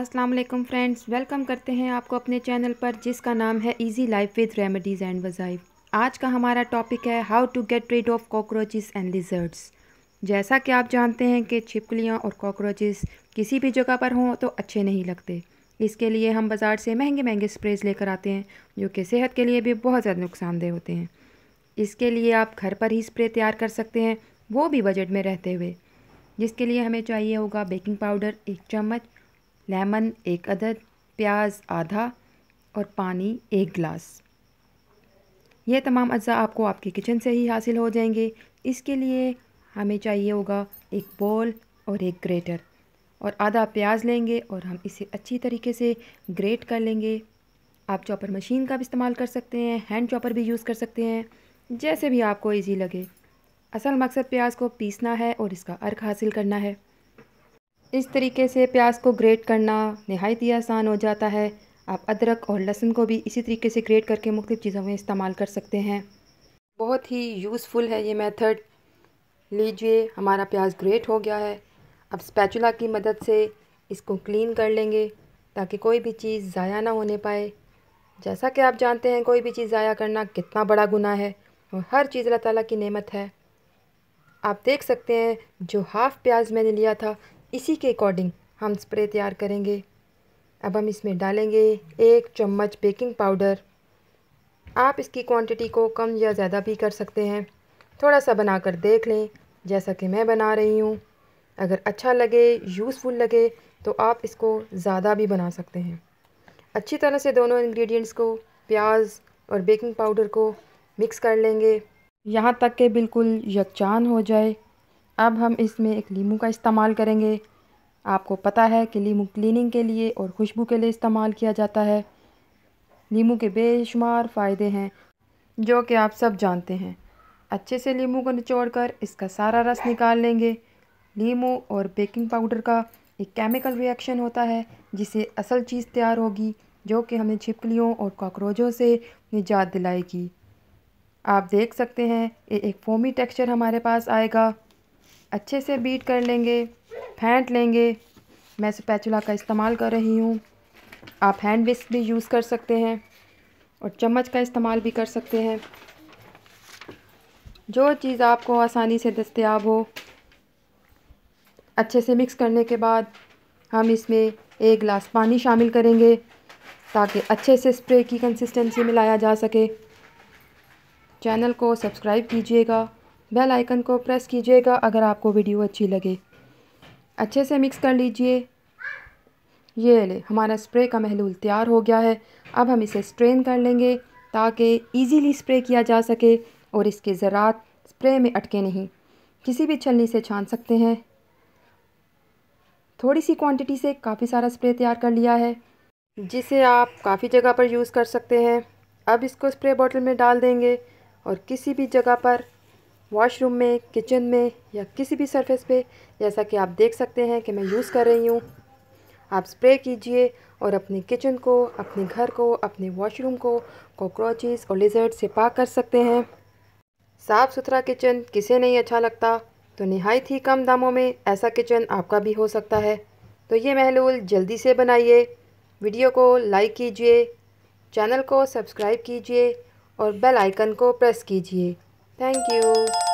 अस्सलाम वालेकुम friends welcome करते हैं आपको अपने चैनल पर जिसका नाम है easy life with remedies and वज़ाइफ आज का हमारा टॉपिक है how to get rid of cockroaches and lizards जैसा कि आप जानते हैं कि छिपकलियाँ और कॉकरोचेस किसी भी जगह पर हों तो अच्छे नहीं लगते इसके लिए हम बाज़ार से महंगे महंगे स्प्रेज लेकर आते हैं जो कि सेहत के लिए भी बहुत ज़्यादा नुकसानदेह होते हैं इसके लिए आप घर पर ही स्प्रे तैयार कर सकते हैं वो भी बजट में रहते हुए जिसके लिए हमें चाहिए होगा बेकिंग पाउडर एक चम्मच लेमन एक अदद प्याज आधा और पानी एक गिलास यह तमाम अज्जा आपको आपके किचन से ही हासिल हो जाएंगे इसके लिए हमें चाहिए होगा एक बॉल और एक ग्रेटर और आधा प्याज लेंगे और हम इसे अच्छी तरीके से ग्रेट कर लेंगे आप चॉपर मशीन का भी इस्तेमाल कर सकते हैं हैंड चॉपर भी यूज़ कर सकते हैं जैसे भी आपको इजी लगे असल मकसद प्याज को पीसना है और इसका अर्क हासिल करना है इस तरीके से प्याज को ग्रेट करना नहायत ही आसान हो जाता है आप अदरक और लहसुन को भी इसी तरीके से ग्रेट करके मुख्तु चीज़ों में इस्तेमाल कर सकते हैं बहुत ही यूज़फुल है ये मेथड लीजिए हमारा प्याज ग्रेट हो गया है अब स्पैचुला की मदद से इसको क्लीन कर लेंगे ताकि कोई भी चीज़ ज़ाया ना होने पाए जैसा कि आप जानते हैं कोई भी चीज़ ज़ाया करना कितना बड़ा गुना है और हर चीज़ अल्लाह ताली की नेमत है आप देख सकते हैं जो हाफ़ प्याज मैंने लिया था इसी के अकॉर्डिंग हम स्प्रे तैयार करेंगे अब हम इसमें डालेंगे एक चम्मच बेकिंग पाउडर आप इसकी क्वांटिटी को कम या ज़्यादा भी कर सकते हैं थोड़ा सा बना कर देख लें जैसा कि मैं बना रही हूँ अगर अच्छा लगे यूज़फुल लगे तो आप इसको ज़्यादा भी बना सकते हैं अच्छी तरह से दोनों इंग्रेडिएंट्स को प्याज और बेकिंग पाउडर को मिक्स कर लेंगे यहाँ तक कि बिल्कुल यकचान हो जाए अब हम इसमें एक लीमू का इस्तेमाल करेंगे आपको पता है कि लीमू क्लीनिंग के लिए और खुशबू के लिए इस्तेमाल किया जाता है लीमू के बेशुमार फ़ायदे हैं जो कि आप सब जानते हैं अच्छे से लीमू को निचोड़ कर इसका सारा रस निकाल लेंगे लीमू और बेकिंग पाउडर का एक केमिकल रिएक्शन होता है जिसे असल चीज़ तैयार होगी जो कि हमें छिपकलियों और कॉकरोचों से निजात दिलाएगी आप देख सकते हैं ये एक फोमी टेक्सचर हमारे पास आएगा अच्छे से बीट कर लेंगे फेंट लेंगे मैं स्पैचुला का इस्तेमाल कर रही हूँ आप हैंड विस्क भी यूज़ कर सकते हैं और चम्मच का इस्तेमाल भी कर सकते हैं जो चीज़ आपको आसानी से दस्तियाब हो अच्छे से मिक्स करने के बाद हम इसमें एक गिलास पानी शामिल करेंगे ताकि अच्छे से स्प्रे की कंसिस्टेंसी में लाया जा सके चैनल को सब्सक्राइब कीजिएगा बेल आइकन को प्रेस कीजिएगा अगर आपको वीडियो अच्छी लगे अच्छे से मिक्स कर लीजिए ये ले हमारा स्प्रे का महलूल तैयार हो गया है अब हम इसे स्ट्रेन कर लेंगे ताकि इजीली स्प्रे किया जा सके और इसके ज़रात स्प्रे में अटके नहीं किसी भी छलनी से छान सकते हैं थोड़ी सी क्वांटिटी से काफ़ी सारा स्प्रे तैयार कर लिया है जिसे आप काफ़ी जगह पर यूज़ कर सकते हैं अब इसको स्प्रे बॉटल में डाल देंगे और किसी भी जगह पर वॉशरूम में किचन में या किसी भी सरफेस पे जैसा कि आप देख सकते हैं कि मैं यूज़ कर रही हूँ आप स्प्रे कीजिए और अपने किचन को अपने घर को अपने वॉशरूम को कॉकरोचेज़ और लिजर्ट से पाक कर सकते हैं साफ़ सुथरा किचन किसे नहीं अच्छा लगता तो नहायत ही कम दामों में ऐसा किचन आपका भी हो सकता है तो ये महलूल जल्दी से बनाइए वीडियो को लाइक कीजिए चैनल को सब्सक्राइब कीजिए और बेल आइकन को प्रेस कीजिए Thank you.